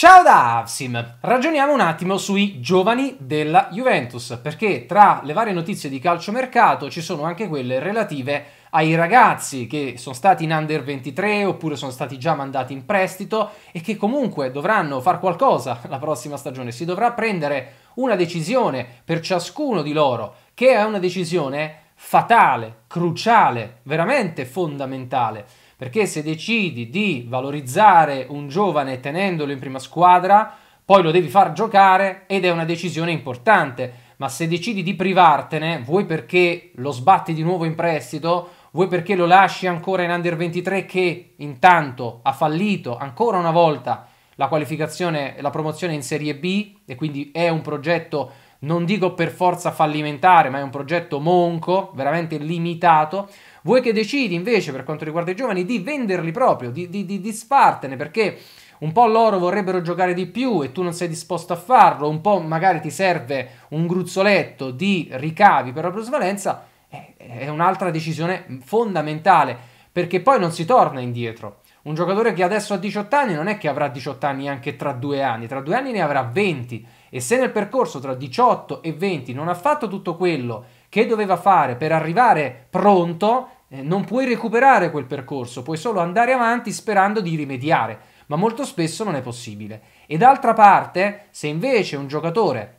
Ciao da Avsim! Ragioniamo un attimo sui giovani della Juventus, perché tra le varie notizie di calciomercato ci sono anche quelle relative ai ragazzi che sono stati in under 23 oppure sono stati già mandati in prestito e che comunque dovranno far qualcosa la prossima stagione. Si dovrà prendere una decisione per ciascuno di loro, che è una decisione fatale, cruciale, veramente fondamentale perché se decidi di valorizzare un giovane tenendolo in prima squadra, poi lo devi far giocare ed è una decisione importante. Ma se decidi di privartene, vuoi perché lo sbatti di nuovo in prestito, vuoi perché lo lasci ancora in under 23 che intanto ha fallito ancora una volta la qualificazione, e la promozione in Serie B e quindi è un progetto non dico per forza fallimentare, ma è un progetto monco, veramente limitato vuoi che decidi invece per quanto riguarda i giovani di venderli proprio, di, di, di disfartene perché un po' loro vorrebbero giocare di più e tu non sei disposto a farlo, un po' magari ti serve un gruzzoletto di ricavi per la plusvalenza, eh, è un'altra decisione fondamentale perché poi non si torna indietro. Un giocatore che adesso ha 18 anni non è che avrà 18 anni anche tra due anni, tra due anni ne avrà 20 e se nel percorso tra 18 e 20 non ha fatto tutto quello che doveva fare per arrivare pronto, eh, non puoi recuperare quel percorso, puoi solo andare avanti sperando di rimediare, ma molto spesso non è possibile. E d'altra parte, se invece un giocatore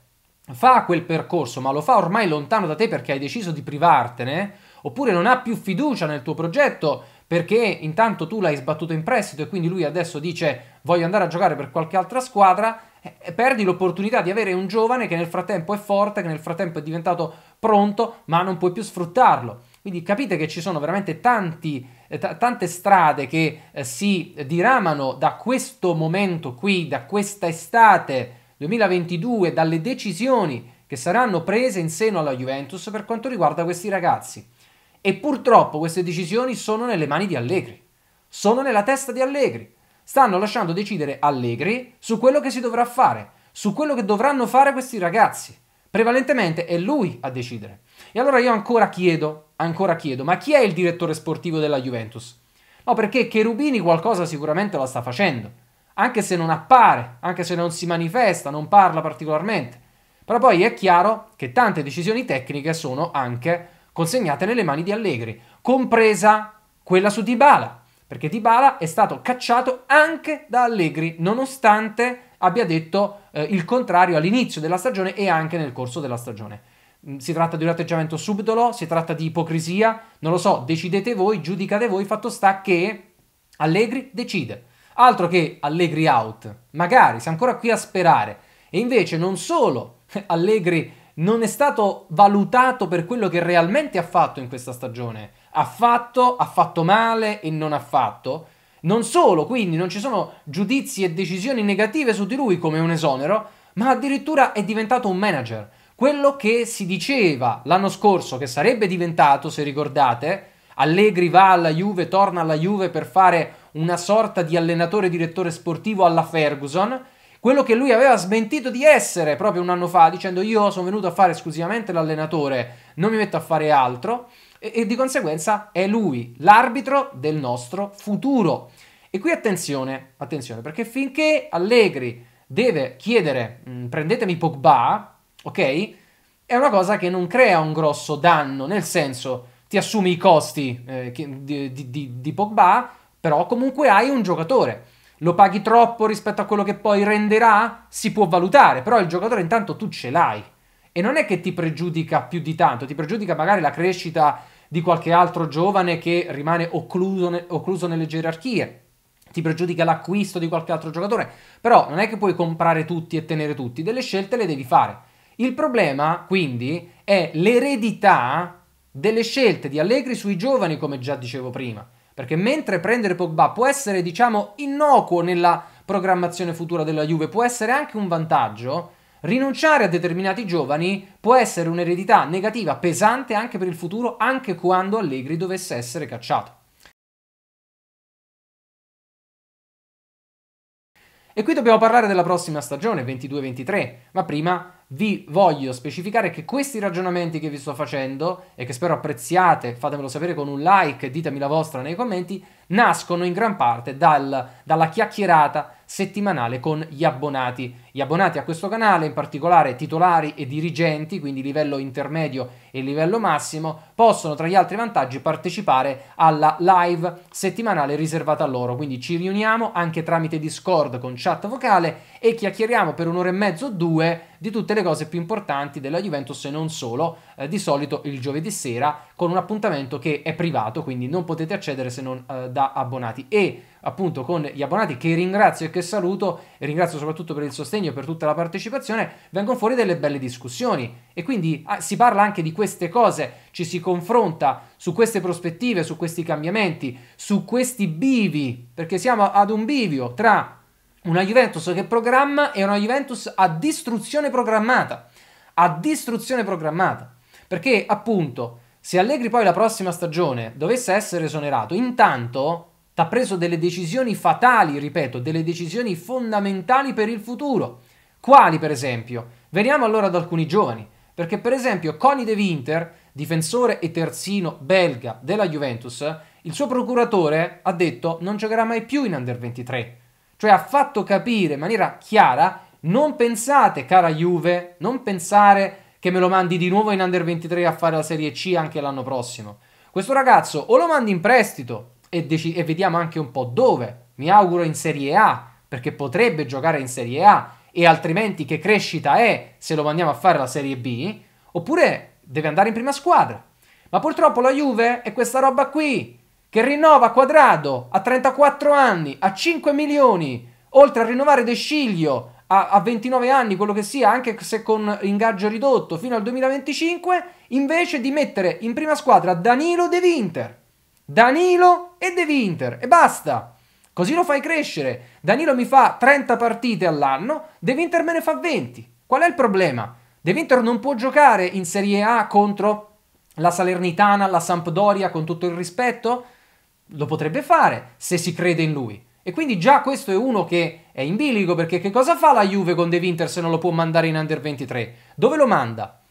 fa quel percorso, ma lo fa ormai lontano da te perché hai deciso di privartene, oppure non ha più fiducia nel tuo progetto perché intanto tu l'hai sbattuto in prestito e quindi lui adesso dice voglio andare a giocare per qualche altra squadra, eh, eh perdi l'opportunità di avere un giovane che nel frattempo è forte, che nel frattempo è diventato pronto, ma non puoi più sfruttarlo. Quindi capite che ci sono veramente tanti, eh, t- tante strade che eh, si diramano da questo momento qui, da questa estate 2022, dalle decisioni che saranno prese in seno alla Juventus per quanto riguarda questi ragazzi. E purtroppo queste decisioni sono nelle mani di Allegri, sono nella testa di Allegri. Stanno lasciando decidere Allegri su quello che si dovrà fare, su quello che dovranno fare questi ragazzi. Prevalentemente è lui a decidere. E allora io ancora chiedo, ancora chiedo, ma chi è il direttore sportivo della Juventus? No, perché Cherubini qualcosa sicuramente la sta facendo, anche se non appare, anche se non si manifesta, non parla particolarmente. Però poi è chiaro che tante decisioni tecniche sono anche consegnate nelle mani di Allegri, compresa quella su Dybala, perché Dybala è stato cacciato anche da Allegri, nonostante abbia detto eh, il contrario all'inizio della stagione e anche nel corso della stagione. Mm, si tratta di un atteggiamento subdolo, si tratta di ipocrisia, non lo so, decidete voi, giudicate voi, fatto sta che Allegri decide. Altro che Allegri out, magari, siamo ancora qui a sperare. E invece non solo Allegri non è stato valutato per quello che realmente ha fatto in questa stagione, ha fatto, ha fatto male e non ha fatto, non solo, quindi non ci sono giudizi e decisioni negative su di lui come un esonero, ma addirittura è diventato un manager quello che si diceva l'anno scorso che sarebbe diventato, se ricordate, Allegri va alla Juve, torna alla Juve per fare una sorta di allenatore direttore sportivo alla Ferguson, quello che lui aveva smentito di essere proprio un anno fa, dicendo io sono venuto a fare esclusivamente l'allenatore, non mi metto a fare altro, e, e di conseguenza è lui l'arbitro del nostro futuro. E qui attenzione, attenzione, perché finché Allegri deve chiedere, mm, prendetemi Pogba, ok? È una cosa che non crea un grosso danno, nel senso ti assumi i costi eh, di, di, di Pogba, però comunque hai un giocatore. Lo paghi troppo rispetto a quello che poi renderà? Si può valutare, però il giocatore intanto tu ce l'hai. E non è che ti pregiudica più di tanto, ti pregiudica magari la crescita di qualche altro giovane che rimane occluso, ne- occluso nelle gerarchie, ti pregiudica l'acquisto di qualche altro giocatore, però non è che puoi comprare tutti e tenere tutti, delle scelte le devi fare. Il problema, quindi, è l'eredità delle scelte di Allegri sui giovani, come già dicevo prima. Perché mentre prendere Pogba può essere, diciamo, innocuo nella programmazione futura della Juve, può essere anche un vantaggio, rinunciare a determinati giovani può essere un'eredità negativa pesante anche per il futuro, anche quando Allegri dovesse essere cacciato. E qui dobbiamo parlare della prossima stagione, 22-23, ma prima vi voglio specificare che questi ragionamenti che vi sto facendo e che spero apprezziate, fatemelo sapere con un like, ditemi la vostra nei commenti, nascono in gran parte dal, dalla chiacchierata settimanale con gli abbonati. Gli abbonati a questo canale, in particolare titolari e dirigenti, quindi livello intermedio e livello massimo, possono tra gli altri vantaggi partecipare alla live settimanale riservata a loro. Quindi ci riuniamo anche tramite Discord con chat vocale e chiacchieriamo per un'ora e mezzo o due di tutte le cose più importanti della Juventus e non solo, eh, di solito il giovedì sera con un appuntamento che è privato, quindi non potete accedere se non eh, da abbonati e appunto con gli abbonati che ringrazio e che saluto e ringrazio soprattutto per il sostegno e per tutta la partecipazione, vengono fuori delle belle discussioni e quindi ah, si parla anche di queste cose, ci si confronta su queste prospettive, su questi cambiamenti, su questi bivi, perché siamo ad un bivio tra una Juventus che programma è una Juventus a distruzione programmata. A distruzione programmata. Perché appunto, se Allegri poi la prossima stagione dovesse essere esonerato, intanto ha preso delle decisioni fatali, ripeto, delle decisioni fondamentali per il futuro. Quali, per esempio? Veniamo allora ad alcuni giovani, perché per esempio Coni De Winter, difensore e terzino belga della Juventus, il suo procuratore ha detto non giocherà mai più in Under 23, cioè ha fatto capire in maniera chiara, non pensate cara Juve, non pensare che me lo mandi di nuovo in Under 23 a fare la Serie C anche l'anno prossimo. Questo ragazzo o lo mandi in prestito e, e vediamo anche un po' dove, mi auguro in Serie A, perché potrebbe giocare in Serie A e altrimenti che crescita è se lo mandiamo a fare la Serie B, oppure deve andare in prima squadra. Ma purtroppo la Juve è questa roba qui, che rinnova Quadrado a 34 anni, a 5 milioni, oltre a rinnovare De Sciglio a, a 29 anni, quello che sia, anche se con ingaggio ridotto, fino al 2025, invece di mettere in prima squadra Danilo De Winter. Danilo e De Winter e basta. Così lo fai crescere. Danilo mi fa 30 partite all'anno, De Winter me ne fa 20. Qual è il problema? De Winter non può giocare in Serie A contro la Salernitana, la Sampdoria, con tutto il rispetto? lo potrebbe fare se si crede in lui. E quindi già questo è uno che è in bilico perché che cosa fa la Juve con De Winter se non lo può mandare in Under 23? Dove lo manda?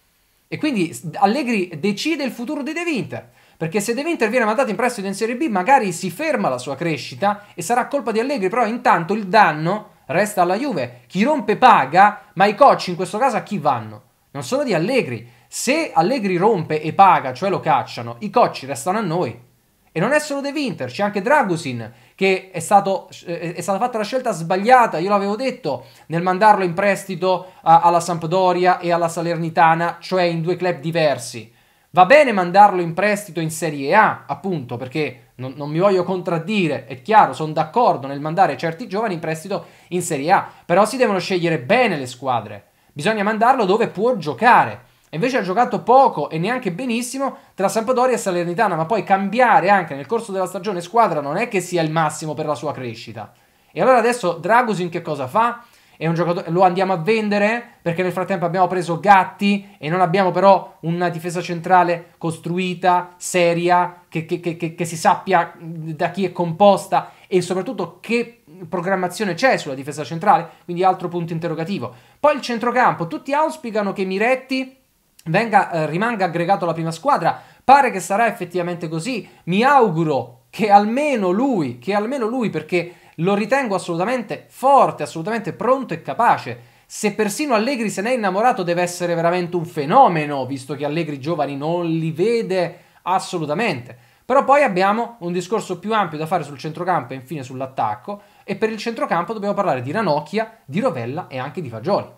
E quindi Allegri decide il futuro di De Winter. Perché se De Winter viene mandato in prestito in Serie B, magari si ferma la sua crescita e sarà colpa di Allegri, però intanto il danno resta alla Juve. Chi rompe paga, ma i coach in questo caso a chi vanno? Non sono di Allegri. Se Allegri rompe e paga, cioè lo cacciano, i coach restano a noi. E non è solo De Winter, c'è anche Dragusin che è, stato, eh, è, stata fatta la scelta sbagliata, io l'avevo detto, nel mandarlo in prestito a, alla Sampdoria e alla Salernitana, cioè in due club diversi. Va bene mandarlo in prestito in Serie A, appunto, perché non, non mi voglio contraddire, è chiaro, sono d'accordo nel mandare certi giovani in prestito in Serie A, però si devono scegliere bene le squadre. Bisogna mandarlo dove può giocare invece ha giocato poco e neanche benissimo tra Sampdoria e Salernitana, ma poi cambiare anche nel corso della stagione squadra non è che sia il massimo per la sua crescita. E allora adesso Dragusin che cosa fa? lo andiamo a vendere perché nel frattempo abbiamo preso Gatti e non abbiamo però una difesa centrale costruita, seria, che, che, che, che si sappia da chi è composta e soprattutto che programmazione c'è sulla difesa centrale, quindi altro punto interrogativo. Poi il centrocampo, tutti auspicano che Miretti venga, eh, rimanga aggregato alla prima squadra. Pare che sarà effettivamente così. Mi auguro che almeno lui, che almeno lui, perché lo ritengo assolutamente forte, assolutamente pronto e capace. Se persino Allegri se ne è innamorato deve essere veramente un fenomeno, visto che Allegri giovani non li vede assolutamente. Però poi abbiamo un discorso più ampio da fare sul centrocampo e infine sull'attacco e per il centrocampo dobbiamo parlare di Ranocchia, di Rovella e anche di Fagioli.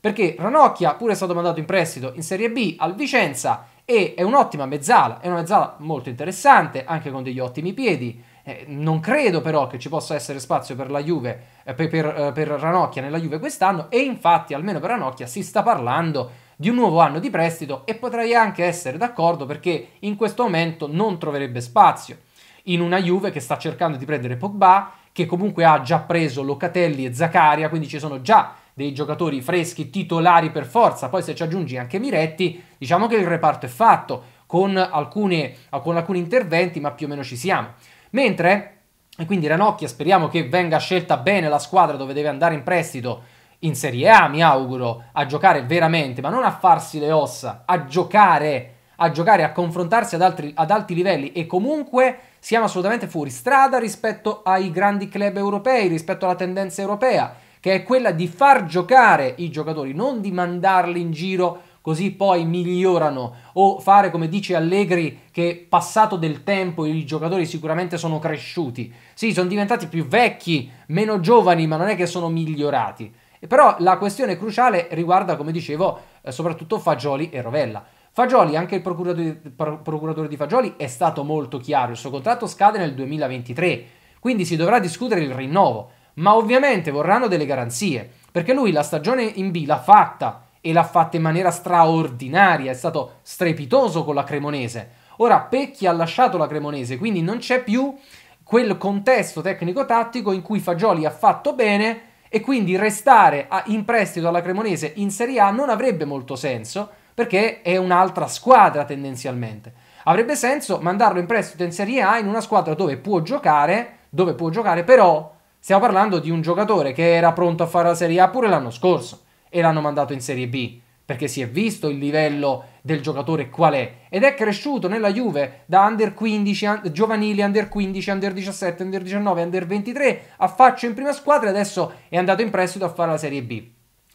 Perché Ranocchia pure è stato mandato in prestito in Serie B al Vicenza e è un'ottima mezzala, è una mezzala molto interessante, anche con degli ottimi piedi. Eh, non credo però che ci possa essere spazio per la Juve, eh, per, eh, per, Ranocchia nella Juve quest'anno e infatti almeno per Ranocchia si sta parlando di un nuovo anno di prestito e potrei anche essere d'accordo perché in questo momento non troverebbe spazio in una Juve che sta cercando di prendere Pogba, che comunque ha già preso Locatelli e Zaccaria, quindi ci sono già dei giocatori freschi titolari per forza, poi se ci aggiungi anche Miretti, diciamo che il reparto è fatto con, alcune, con alcuni interventi, ma più o meno ci siamo. Mentre, e quindi Ranocchia speriamo che venga scelta bene la squadra dove deve andare in prestito in Serie A, mi auguro, a giocare veramente, ma non a farsi le ossa, a giocare, a giocare, a confrontarsi ad, altri, ad alti livelli e comunque siamo assolutamente fuori strada rispetto ai grandi club europei, rispetto alla tendenza europea che è quella di far giocare i giocatori, non di mandarli in giro così poi migliorano o fare come dice Allegri che passato del tempo i giocatori sicuramente sono cresciuti. Sì, sono diventati più vecchi, meno giovani, ma non è che sono migliorati. Però la questione cruciale riguarda, come dicevo, eh, soprattutto Fagioli e Rovella. Fagioli, anche il procuratore di Fagioli è stato molto chiaro, il suo contratto scade nel 2023, quindi si dovrà discutere il rinnovo ma ovviamente vorranno delle garanzie, perché lui la stagione in B l'ha fatta e l'ha fatta in maniera straordinaria, è stato strepitoso con la Cremonese. Ora Pecchi ha lasciato la Cremonese, quindi non c'è più quel contesto tecnico-tattico in cui Fagioli ha fatto bene e quindi restare a, in prestito alla Cremonese in Serie A non avrebbe molto senso perché è un'altra squadra tendenzialmente. Avrebbe senso mandarlo in prestito in Serie A in una squadra dove può giocare, dove può giocare però Stiamo parlando di un giocatore che era pronto a fare la Serie A pure l'anno scorso e l'hanno mandato in Serie B perché si è visto il livello del giocatore qual è ed è cresciuto nella Juve da under 15, un, giovanili, under 15, under 17, under 19, under 23 a faccio in prima squadra e adesso è andato in prestito a fare la Serie B.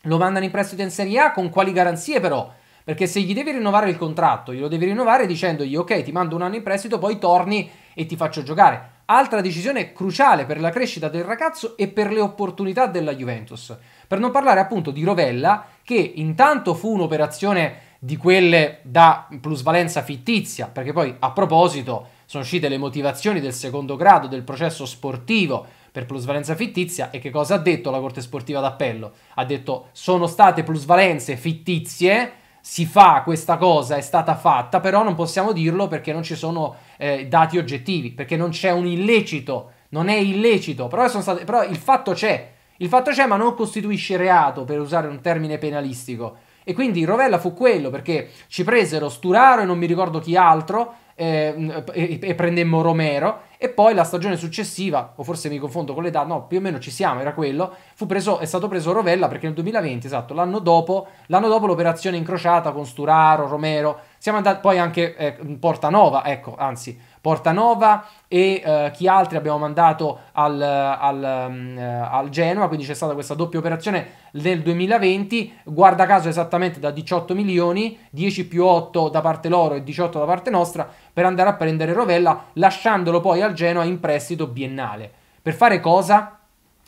Lo mandano in prestito in Serie A con quali garanzie però? Perché se gli devi rinnovare il contratto, glielo devi rinnovare dicendogli ok ti mando un anno in prestito, poi torni e ti faccio giocare. Altra decisione cruciale per la crescita del ragazzo e per le opportunità della Juventus. Per non parlare appunto di Rovella, che intanto fu un'operazione di quelle da plusvalenza fittizia, perché poi a proposito sono uscite le motivazioni del secondo grado del processo sportivo per plusvalenza fittizia e che cosa ha detto la Corte Sportiva d'Appello? Ha detto sono state plusvalenze fittizie si fa questa cosa, è stata fatta, però non possiamo dirlo perché non ci sono eh, dati oggettivi, perché non c'è un illecito, non è illecito, però, state, però il fatto c'è, il fatto c'è ma non costituisce reato, per usare un termine penalistico. E quindi Rovella fu quello, perché ci presero Sturaro e non mi ricordo chi altro, eh, e, prendemmo Romero e poi la stagione successiva, o forse mi confondo con l'età, no, più o meno ci siamo, era quello, fu preso, è stato preso Rovella perché nel 2020, esatto, l'anno dopo, l'anno dopo l'operazione incrociata con Sturaro, Romero, siamo andati poi anche eh, Portanova, ecco, anzi Portanova e eh, chi altri abbiamo mandato al, al, mm, eh, al Genoa, quindi c'è stata questa doppia operazione nel 2020, guarda caso esattamente da 18 milioni, 10 più 8 da parte loro e 18 da parte nostra, per andare a prendere Rovella, lasciandolo poi al Genoa in prestito biennale. Per fare cosa?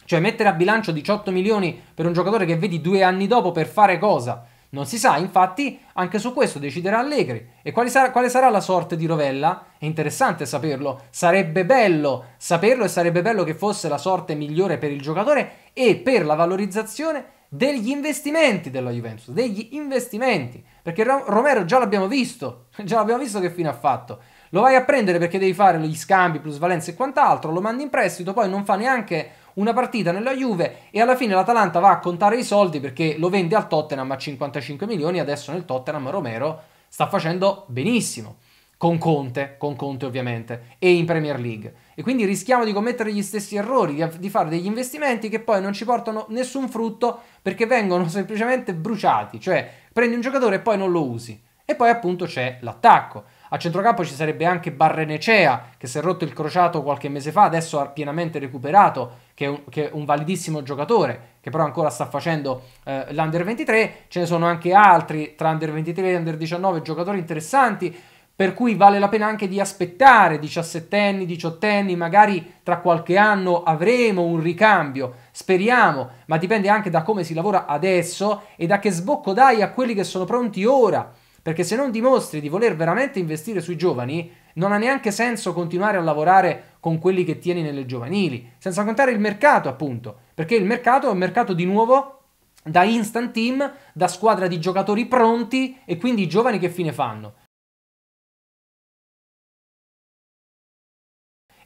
Cioè mettere a bilancio 18 milioni per un giocatore che vedi due anni dopo per fare cosa? Non si sa, infatti, anche su questo deciderà Allegri. E quale sarà, quale sarà, la sorte di Rovella? È interessante saperlo. Sarebbe bello saperlo e sarebbe bello che fosse la sorte migliore per il giocatore e per la valorizzazione degli investimenti della Juventus, degli investimenti, perché Romero già l'abbiamo visto, già l'abbiamo visto che fine ha fatto. Lo vai a prendere perché devi fare gli scambi, plusvalenze e quant'altro, lo mandi in prestito, poi non fa neanche una partita nella Juve e alla fine l'Atalanta va a contare i soldi perché lo vende al Tottenham a 55 milioni, adesso nel Tottenham Romero sta facendo benissimo. Con Conte, con Conte ovviamente, e in Premier League. E quindi rischiamo di commettere gli stessi errori, di, di fare degli investimenti che poi non ci portano nessun frutto perché vengono semplicemente bruciati. Cioè, prendi un giocatore e poi non lo usi. E poi appunto c'è l'attacco. A centrocampo ci sarebbe anche Barrenecea, che si è rotto il crociato qualche mese fa, adesso ha pienamente recuperato, che è un, che è un validissimo giocatore, che però ancora sta facendo eh, l'Under 23. Ce ne sono anche altri tra Under 23 e Under 19, giocatori interessanti per cui vale la pena anche di aspettare 17 anni, 18 anni, magari tra qualche anno avremo un ricambio, speriamo, ma dipende anche da come si lavora adesso e da che sbocco dai a quelli che sono pronti ora. Perché se non dimostri di voler veramente investire sui giovani, non ha neanche senso continuare a lavorare con quelli che tieni nelle giovanili, senza contare il mercato, appunto, perché il mercato è un mercato di nuovo da instant team, da squadra di giocatori pronti e quindi i giovani che fine fanno?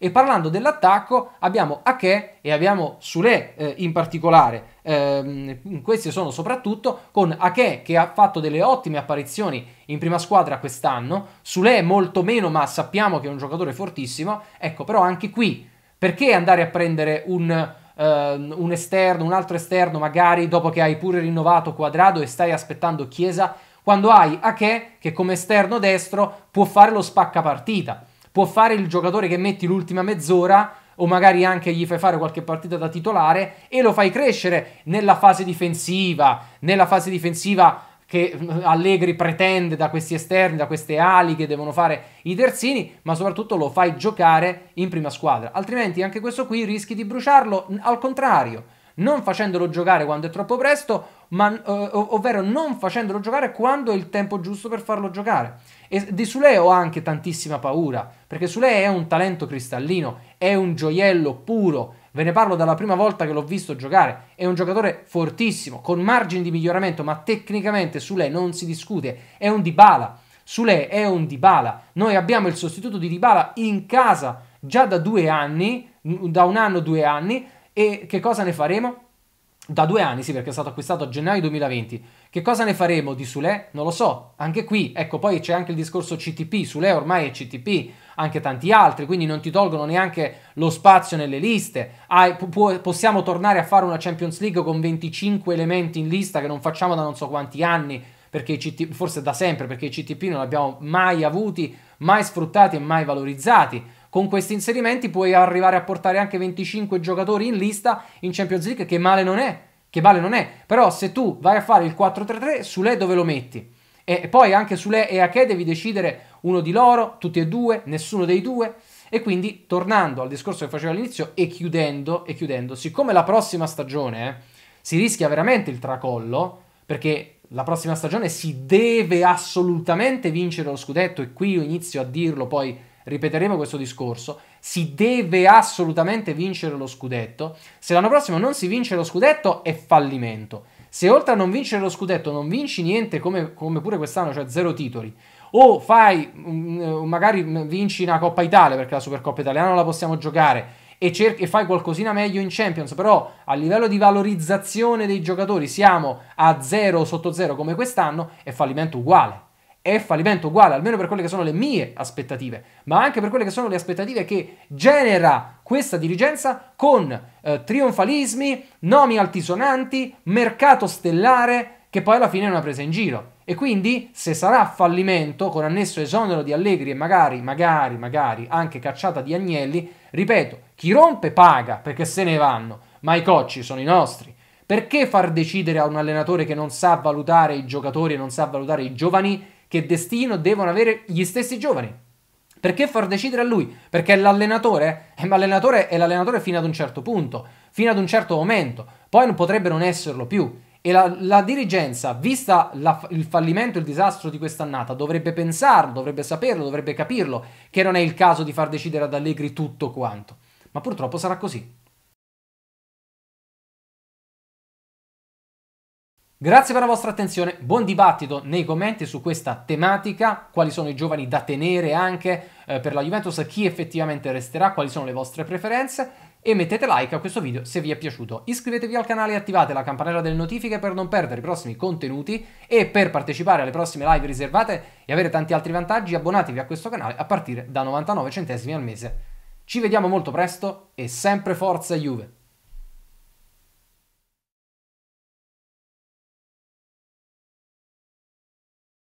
E parlando dell'attacco abbiamo Ache e abbiamo Sule eh, in particolare. Eh, questi sono soprattutto con Ache che ha fatto delle ottime apparizioni in prima squadra quest'anno. Sule molto meno, ma sappiamo che è un giocatore fortissimo. Ecco, però anche qui perché andare a prendere un ehm, un esterno, un altro esterno, magari dopo che hai pure rinnovato Quadrado e stai aspettando Chiesa, quando hai Ache che come esterno destro può fare lo spacca partita. Può fare il giocatore che metti l'ultima mezz'ora o magari anche gli fai fare qualche partita da titolare e lo fai crescere nella fase difensiva, nella fase difensiva che mm, Allegri pretende da questi esterni, da queste ali che devono fare i terzini, ma soprattutto lo fai giocare in prima squadra. Altrimenti anche questo qui rischi di bruciarlo al contrario, non facendolo giocare quando è troppo presto ma, eh, ovvero non facendolo giocare quando è il tempo giusto per farlo giocare. E di Sule ho anche tantissima paura, perché Sule è un talento cristallino, è un gioiello puro, ve ne parlo dalla prima volta che l'ho visto giocare, è un giocatore fortissimo, con margini di miglioramento, ma tecnicamente Sule non si discute, è un Dybala. Sule è un Dybala. Noi abbiamo il sostituto di Dybala in casa già da due anni, da un anno due anni, e che cosa ne faremo? da due anni, sì, perché è stato acquistato a gennaio 2020. Che cosa ne faremo di Sule? Non lo so, anche qui, ecco, poi c'è anche il discorso CTP, Sule ormai è CTP, anche tanti altri, quindi non ti tolgono neanche lo spazio nelle liste. Ah, pu- possiamo tornare a fare una Champions League con 25 elementi in lista che non facciamo da non so quanti anni, perché i CTP, forse da sempre, perché i CTP non li abbiamo mai avuti, mai sfruttati e mai valorizzati con questi inserimenti puoi arrivare a portare anche 25 giocatori in lista in Champions League, che male non è, che male non è. Però se tu vai a fare il 4-3-3, su lei dove lo metti? E poi anche su lei e Ache devi decidere uno di loro, tutti e due, nessuno dei due. E quindi, tornando al discorso che facevo all'inizio e chiudendo, e chiudendo siccome la prossima stagione eh, si rischia veramente il tracollo, perché la prossima stagione si deve assolutamente vincere lo scudetto e qui io inizio a dirlo poi ripeteremo questo discorso, si deve assolutamente vincere lo scudetto. Se l'anno prossimo non si vince lo scudetto è fallimento. Se oltre a non vincere lo scudetto non vinci niente come, come pure quest'anno, cioè zero titoli, o fai, magari vinci una Coppa Italia perché la Supercoppa italiana non la possiamo giocare e, cerchi, e fai qualcosina meglio in Champions, però a livello di valorizzazione dei giocatori siamo a zero sotto zero come quest'anno, è fallimento uguale è fallimento uguale, almeno per quelle che sono le mie aspettative, ma anche per quelle che sono le aspettative che genera questa dirigenza con eh, trionfalismi, nomi altisonanti, mercato stellare, che poi alla fine è una presa in giro. E quindi, se sarà fallimento, con annesso esonero di Allegri e magari, magari, magari anche cacciata di Agnelli, ripeto, chi rompe paga perché se ne vanno, ma i cocci sono i nostri. Perché far decidere a un allenatore che non sa valutare i giocatori e non sa valutare i giovani che destino devono avere gli stessi giovani. Perché far decidere a lui? Perché l'allenatore, eh, l'allenatore è l'allenatore fino ad un certo punto, fino ad un certo momento, poi non potrebbe non esserlo più. E la, la dirigenza, vista la, il fallimento e il disastro di quest'annata, dovrebbe pensarlo, dovrebbe saperlo, dovrebbe capirlo che non è il caso di far decidere ad Allegri tutto quanto. Ma purtroppo sarà così. Grazie per la vostra attenzione, buon dibattito nei commenti su questa tematica, quali sono i giovani da tenere anche eh, per la Juventus, chi effettivamente resterà, quali sono le vostre preferenze e mettete like a questo video se vi è piaciuto. Iscrivetevi al canale e attivate la campanella delle notifiche per non perdere i prossimi contenuti e per partecipare alle prossime live riservate e avere tanti altri vantaggi abbonatevi a questo canale a partire da 99 centesimi al mese. Ci vediamo molto presto e sempre forza Juve!